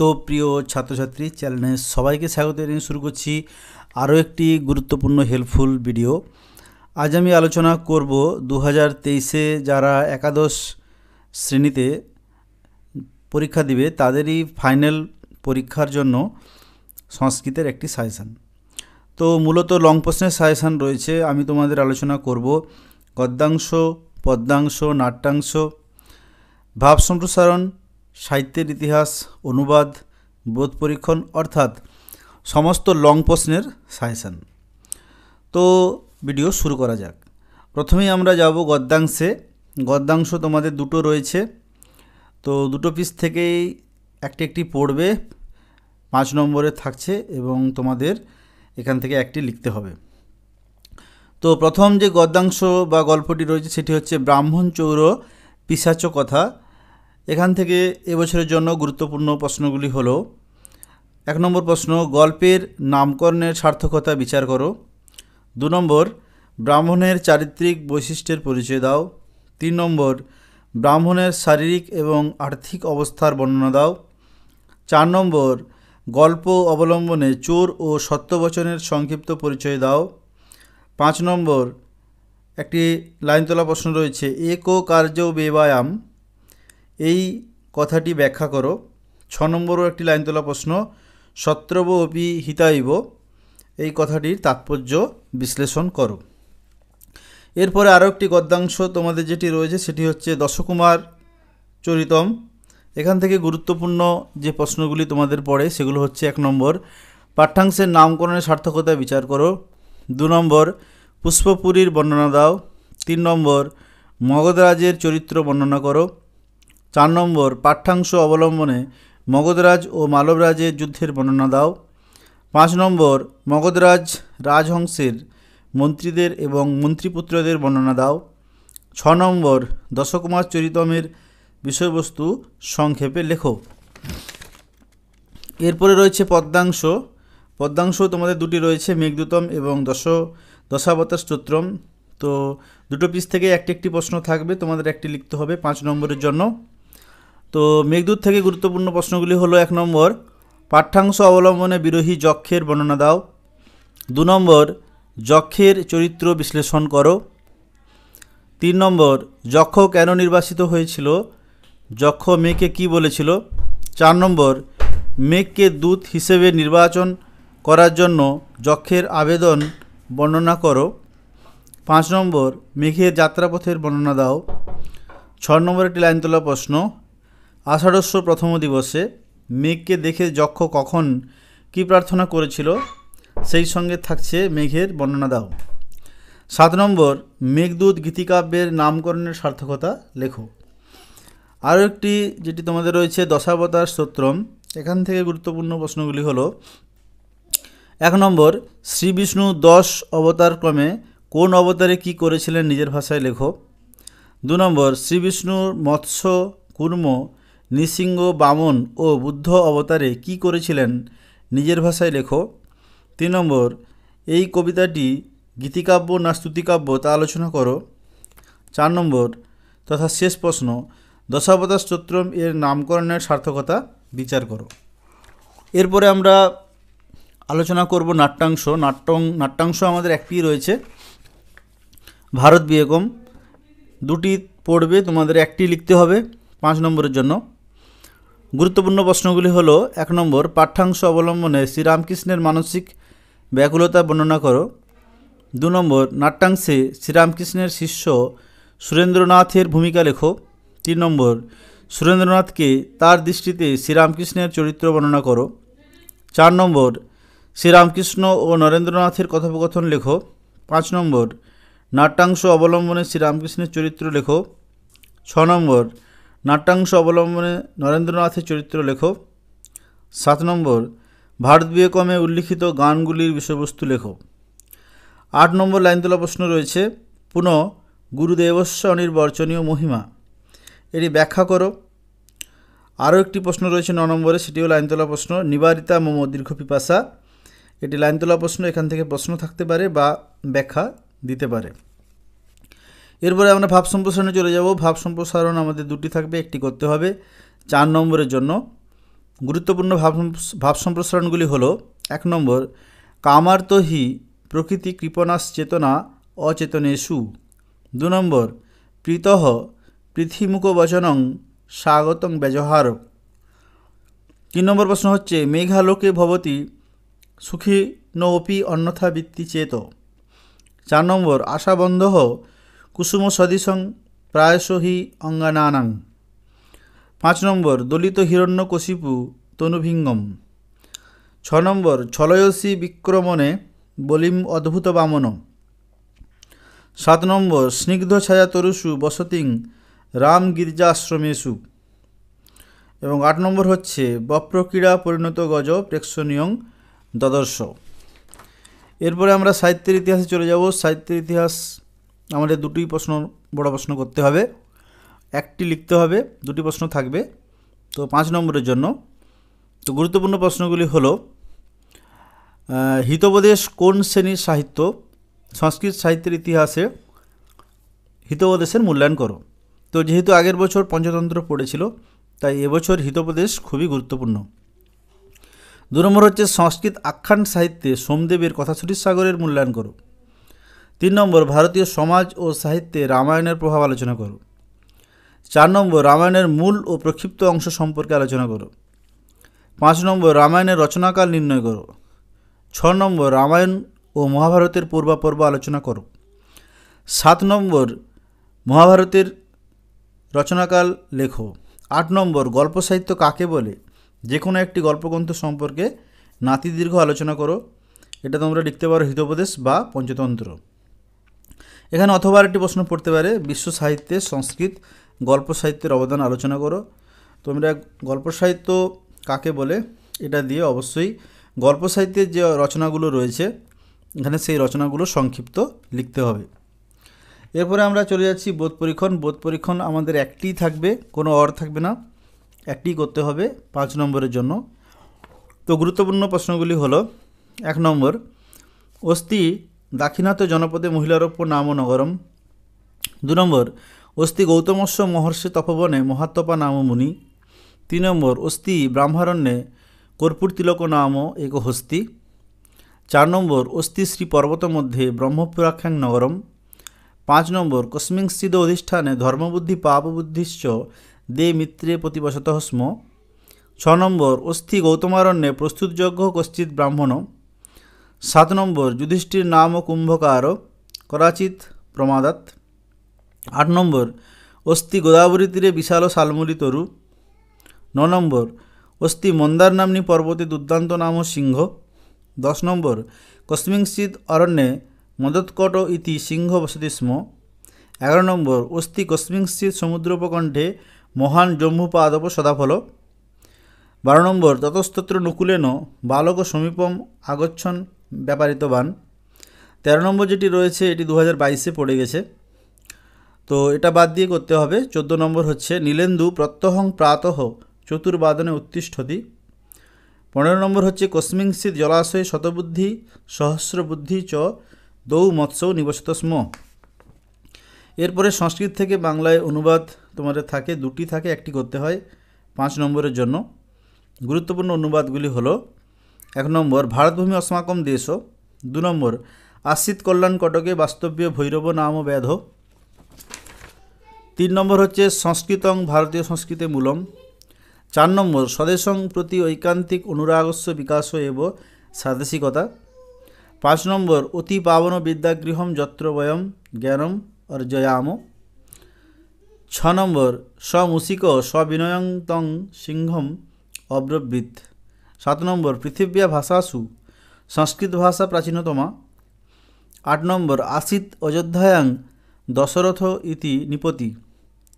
তো প্রিয় ছাত্রছাত্রী চ্যানেলে সবাইকে স্বাগত জানিয়ে শুরু করছি আরও একটি গুরুত্বপূর্ণ হেল্পফুল ভিডিও আজ আমি আলোচনা করব দু হাজার যারা একাদশ শ্রেণীতে পরীক্ষা দিবে তাদেরই ফাইনাল পরীক্ষার জন্য সংস্কৃতের একটি সাজেশান তো মূলত লং প্রশ্নের সাজেশান রয়েছে আমি তোমাদের আলোচনা করব গদ্যাংশ পদ্মাংশ নাট্যাংশ ভাব সম্প্রসারণ সাহিত্যের ইতিহাস অনুবাদ বোধ পরীক্ষণ অর্থাৎ সমস্ত লং প্রশ্নের সাজেশান তো ভিডিও শুরু করা যাক প্রথমেই আমরা যাব গদ্যাংশে গদ্যাংশ তোমাদের দুটো রয়েছে তো দুটো পিস থেকেই একটি একটি পড়বে পাঁচ নম্বরে থাকছে এবং তোমাদের এখান থেকে একটি লিখতে হবে তো প্রথম যে গদ্যাংশ বা গল্পটি রয়েছে সেটি হচ্ছে ব্রাহ্মণ চৌর পিসাচ কথা এখান থেকে এবছরের জন্য গুরুত্বপূর্ণ প্রশ্নগুলি হল এক নম্বর প্রশ্ন গল্পের নামকরণের সার্থকতা বিচার করো দু নম্বর ব্রাহ্মণের চারিত্রিক বৈশিষ্ট্যের পরিচয় দাও তিন নম্বর ব্রাহ্মণের শারীরিক এবং আর্থিক অবস্থার বর্ণনা দাও চার নম্বর গল্প অবলম্বনে চোর ও সত্যবচনের সংক্ষিপ্ত পরিচয় দাও পাঁচ নম্বর একটি লাইনতলা প্রশ্ন রয়েছে এক কার্য বেবায়াম এই কথাটি ব্যাখ্যা করো ছ নম্বরও একটি লাইন তোলা প্রশ্ন সত্রব অপি হিতাইব এই কথাটির তাৎপর্য বিশ্লেষণ করো এরপরে আরও একটি গদ্যাংশ তোমাদের যেটি রয়েছে সেটি হচ্ছে দশকুমার চরিতম এখান থেকে গুরুত্বপূর্ণ যে প্রশ্নগুলি তোমাদের পড়ে সেগুলো হচ্ছে এক নম্বর পাঠ্যাংশের নামকরণের সার্থকতা বিচার করো দু নম্বর পুষ্পপুরীর বর্ণনা দাও তিন নম্বর মগধরাজের চরিত্র বর্ণনা করো চার নম্বর পাঠ্যাংশ অবলম্বনে মগধরাজ ও মালবরাজের যুদ্ধের বর্ণনা দাও পাঁচ নম্বর মগধরাজ রাজহংসের মন্ত্রীদের এবং মন্ত্রীপুত্রদের বর্ণনা দাও ছ নম্বর দশকুমার চরিতমের বিষয়বস্তু সংক্ষেপে লেখো এরপরে রয়েছে পদ্মাংশ পদ্মাংশ তোমাদের দুটি রয়েছে মেঘদূতম এবং দশ দশাবতার স্তোত্রম তো দুটো পিস থেকে একটি একটি প্রশ্ন থাকবে তোমাদের একটি লিখতে হবে পাঁচ নম্বরের জন্য তো মেঘদূত থেকে গুরুত্বপূর্ণ প্রশ্নগুলি হলো এক নম্বর পাঠ্যাংশ অবলম্বনে বিরোহী যক্ষের বর্ণনা দাও দু নম্বর যক্ষের চরিত্র বিশ্লেষণ করো তিন নম্বর যক্ষ কেন নির্বাসিত হয়েছিল যক্ষ মেঘকে কি বলেছিল চার নম্বর মেঘকে দূত হিসেবে নির্বাচন করার জন্য যক্ষের আবেদন বর্ণনা করো পাঁচ নম্বর মেঘের যাত্রাপথের বর্ণনা দাও ছ নম্বর একটি লাইন তোলা প্রশ্ন আষাঢ়স্য প্রথম দিবসে মেঘকে দেখে যক্ষ কখন কি প্রার্থনা করেছিল সেই সঙ্গে থাকছে মেঘের বর্ণনা দাও সাত নম্বর মেঘদূত গীতিকাব্যের নামকরণের সার্থকতা লেখো আরও একটি যেটি তোমাদের রয়েছে দশাবতার স্তোত্রম এখান থেকে গুরুত্বপূর্ণ প্রশ্নগুলি হলো এক নম্বর শ্রী বিষ্ণু দশ অবতার ক্রমে কোন অবতারে কি করেছিলেন নিজের ভাষায় লেখো দু নম্বর শ্রী বিষ্ণুর মৎস্য কুর্ম নৃসিংহ বামন ও বুদ্ধ অবতারে কি করেছিলেন নিজের ভাষায় লেখো তিন নম্বর এই কবিতাটি গীতিকাব্য না স্তুতিকাব্য তা আলোচনা করো চার নম্বর তথা শেষ প্রশ্ন দশাবতার স্তোত্র এর নামকরণের সার্থকতা বিচার করো এরপরে আমরা আলোচনা করব নাট্যাংশ নাট্যং নাট্যাংশ আমাদের একটি রয়েছে ভারত বিয়েগম দুটি পড়বে তোমাদের একটি লিখতে হবে পাঁচ নম্বরের জন্য গুরুত্বপূর্ণ প্রশ্নগুলি হলো এক নম্বর পাঠ্যাংশ অবলম্বনে শ্রীরামকৃষ্ণের মানসিক ব্যাকুলতা বর্ণনা করো দু নম্বর নাট্যাংশে শ্রীরামকৃষ্ণের শিষ্য সুরেন্দ্রনাথের ভূমিকা লেখো তিন নম্বর সুরেন্দ্রনাথকে তার দৃষ্টিতে শ্রীরামকৃষ্ণের চরিত্র বর্ণনা করো চার নম্বর শ্রীরামকৃষ্ণ ও নরেন্দ্রনাথের কথোপকথন লেখো পাঁচ নম্বর নাট্যাংশ অবলম্বনে শ্রীরামকৃষ্ণের চরিত্র লেখো ছ নম্বর নাট্যাংশ অবলম্বনে নরেন্দ্রনাথের চরিত্র লেখক সাত নম্বর ভারত বিয়েকমে উল্লিখিত গানগুলির বিষয়বস্তু লেখক আট নম্বর লাইন তোলা প্রশ্ন রয়েছে পুনঃ গুরুদেবস্ব অনির্বর্চনীয় মহিমা এটি ব্যাখ্যা করো আরও একটি প্রশ্ন রয়েছে ন নম্বরে সেটিও লাইন তোলা প্রশ্ন নিবারিতা মোম দীর্ঘ পিপাসা এটি লাইন তোলা প্রশ্ন এখান থেকে প্রশ্ন থাকতে পারে বা ব্যাখ্যা দিতে পারে এরপরে আমরা ভাব সম্প্রসারণে চলে যাব ভাব সম্প্রসারণ আমাদের দুটি থাকবে একটি করতে হবে চার নম্বরের জন্য গুরুত্বপূর্ণ ভাব ভাব সম্প্রসারণগুলি হলো এক নম্বর কামার্তহি প্রকৃতি কৃপণাস চেতনা অচেতনেশু দু নম্বর প্রীতহ পৃথিমুখ বচনং স্বাগতং ব্যবহার তিন নম্বর প্রশ্ন হচ্ছে মেঘালোকে ভবতি সুখী নপি অন্যথা বৃত্তি চেত চার নম্বর আশাবন্ধ কুসুম সদিসং প্রায়শহি অঙ্গানানাং পাঁচ নম্বর দলিত হিরণ্যকশিপু তনুভিঙ্গম ছ নম্বর ছলয়সী বিক্রমণে বলিম অদ্ভুত বামন সাত নম্বর স্নিগ্ধ ছায়া তরুষু বসতিং রাম গির্জাশ্রমেশু এবং আট নম্বর হচ্ছে বপ্রক্রীড়া পরিণত গজ প্রেক্ষণীয় দ্বাদশ এরপরে আমরা সাহিত্যের ইতিহাসে চলে যাব সাহিত্যের ইতিহাস আমাদের দুটি প্রশ্ন বড় প্রশ্ন করতে হবে একটি লিখতে হবে দুটি প্রশ্ন থাকবে তো পাঁচ নম্বরের জন্য তো গুরুত্বপূর্ণ প্রশ্নগুলি হল হিতোপদেশ কোন শ্রেণীর সাহিত্য সংস্কৃত সাহিত্যের ইতিহাসে হিতোপদেশের মূল্যায়ন করো তো যেহেতু আগের বছর পঞ্চতন্ত্র পড়েছিল তাই এবছর হিতোপদেশ খুবই গুরুত্বপূর্ণ দু নম্বর হচ্ছে সংস্কৃত আখ্যান সাহিত্যে সোমদেবের কথাছুটির সাগরের মূল্যায়ন করো তিন নম্বর ভারতীয় সমাজ ও সাহিত্যে রামায়ণের প্রভাব আলোচনা করো চার নম্বর রামায়ণের মূল ও প্রক্ষিপ্ত অংশ সম্পর্কে আলোচনা করো পাঁচ নম্বর রামায়ণের রচনাকাল নির্ণয় করো ছ নম্বর রামায়ণ ও মহাভারতের পূর্বাপর্ব আলোচনা করো সাত নম্বর মহাভারতের রচনাকাল লেখো আট নম্বর গল্প সাহিত্য কাকে বলে যে কোনো একটি গল্পগ্রন্থ সম্পর্কে নাতিদীর্ঘ আলোচনা করো এটা তোমরা লিখতে পারো হিতোপদেশ বা পঞ্চতন্ত্র এখানে অথবা আরেকটি প্রশ্ন পড়তে পারে বিশ্ব সাহিত্যে সংস্কৃত গল্প সাহিত্যের অবদান আলোচনা করো তোমরা গল্প সাহিত্য কাকে বলে এটা দিয়ে অবশ্যই গল্প সাহিত্যের যে রচনাগুলো রয়েছে এখানে সেই রচনাগুলো সংক্ষিপ্ত লিখতে হবে এরপরে আমরা চলে যাচ্ছি বোধ পরীক্ষণ বোধ পরীক্ষণ আমাদের একটি থাকবে কোনো অর থাকবে না একটি করতে হবে পাঁচ নম্বরের জন্য তো গুরুত্বপূর্ণ প্রশ্নগুলি হলো এক নম্বর অস্থি দাক্ষিণাত্য জনপদে মহিলারোপ্য নাম ও নগরম দু নম্বর অস্তি গৌতমস্ব মহর্ষি তপবনে মহাত্মপা নাম মুনি তিন নম্বর অস্তি ব্রাহ্মারণ্যে কর্পূর তিলক নাম এক হস্তি চার নম্বর অস্তি শ্রী পর্বত মধ্যে ব্রহ্মপুরাখ্যাং নগরম পাঁচ নম্বর কস্মিংশ্চিদ অধিষ্ঠানে ধর্মবুদ্ধি পাপবুদ্ধিশ্চ দে মিত্রে প্রতিবশত স্ম ছ নম্বর অস্থি গৌতমারণ্যে প্রস্তুতযজ্ঞ কশ্চিৎ ব্রাহ্মণ সাত নম্বর যুধিষ্ঠির নাম ও কুম্ভকার করাচিত প্রমাদাত আট নম্বর অস্থি গোদাবরী তীরে বিশাল শালমুলি তরু ন নম্বর অস্থি মন্দার নামনি পর্বতে দুর্দান্ত নাম সিংহ দশ নম্বর কস্মিংসিত অরণ্যে মদৎকট ইতি সিংহ বসতি স্ম এগারো নম্বর অস্থি সমুদ্র উপকণ্ঠে মহান জম্মুপাদব সদাফল বারো নম্বর ততস্তত্র নকুলেন বালক সমীপম আগচ্ছন ব্যাপারিত বান তেরো নম্বর যেটি রয়েছে এটি দু হাজার পড়ে গেছে তো এটা বাদ দিয়ে করতে হবে চোদ্দো নম্বর হচ্ছে নীলেন্দু প্রত্যহং প্রাতঃ চতুর্বাদনে উত্তিষ্ঠতি পনেরো নম্বর হচ্ছে কস্মিংসিদ জলাশয় শতবুদ্ধি সহস্রবুদ্ধি চ দৌ মৎস্য নিবসিত স্ম এরপরে সংস্কৃত থেকে বাংলায় অনুবাদ তোমাদের থাকে দুটি থাকে একটি করতে হয় পাঁচ নম্বরের জন্য গুরুত্বপূর্ণ অনুবাদগুলি হলো এক নম্বর ভারতভূমি অসমাকম দেশ দু নম্বর আশ্রিত কল্যাণ কটকে বাস্তব্য ভৈরব নাম ব্যাধ তিন নম্বর হচ্ছে সংস্কৃতং ভারতীয় সংস্কৃতি মূলম চার নম্বর স্বদেশং প্রতি ঐকান্তিক অনুরাগস্য বিকাশ এব স্বাদেশিকতা পাঁচ নম্বর অতি পাবন বিদ্যাগৃহম যত্র বয়ম জ্ঞানম অর্জয়াম ছ নম্বর স্বমূষিক স্ববিনয়ং তং সিংহম অব্রবৃত্ত সাত নম্বর ভাষা সু সংস্কৃত ভাষা প্রাচীনতম আট নম্বর আসিত অযোধ্যায়াং দশরথ ইতি নিপতি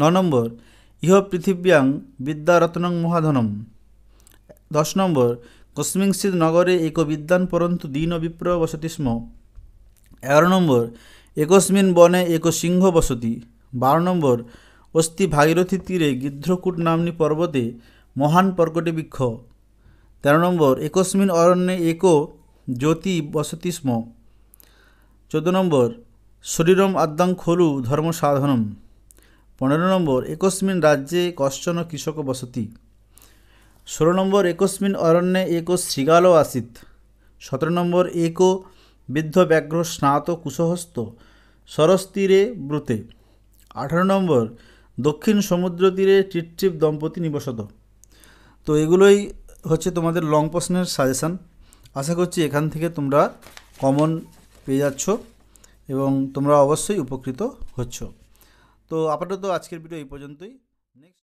ন নম্বর ইহ পৃথিব্যাং বিদ্যারত্নং মহাধনম দশ নম্বর কস্মিংসিদ নগরে এক বিদ্যান পরন্তু দীন বিপ্র বসতি স্ম এগারো নম্বর একস্মিন বনে এক সিংহ বসতি বারো নম্বর অস্থি ভাগীরথী তীরে গিদ্রকূট নামনি পর্বতে মহান পর্কটে বৃক্ষ তেরো নম্বর একস্মিন অরণ্যে একো জ্যোতি বসতি স্ম চোদ্দো নম্বর শরীরম আদ্যাং খলু ধর্ম সাধনম পনেরো নম্বর একস্মিন রাজ্যে কশ্চন কৃষক বসতি ষোলো নম্বর একস্মিন অরণ্যে একো শৃগাল আসিত সতেরো নম্বর একো বৃদ্ধ ব্যাঘ্র স্নাত কুশহস্ত সরস্তীরে ব্রুতে আঠারো নম্বর দক্ষিণ সমুদ্র তীরে টিপ দম্পতি নিবসত তো এগুলোই হচ্ছে তোমাদের লং প্রশ্নের সাজেশান আশা করছি এখান থেকে তোমরা কমন পেয়ে যাচ্ছ এবং তোমরা অবশ্যই উপকৃত হচ্ছ তো আপাতত আজকের ভিডিও এই পর্যন্তই নেক্সট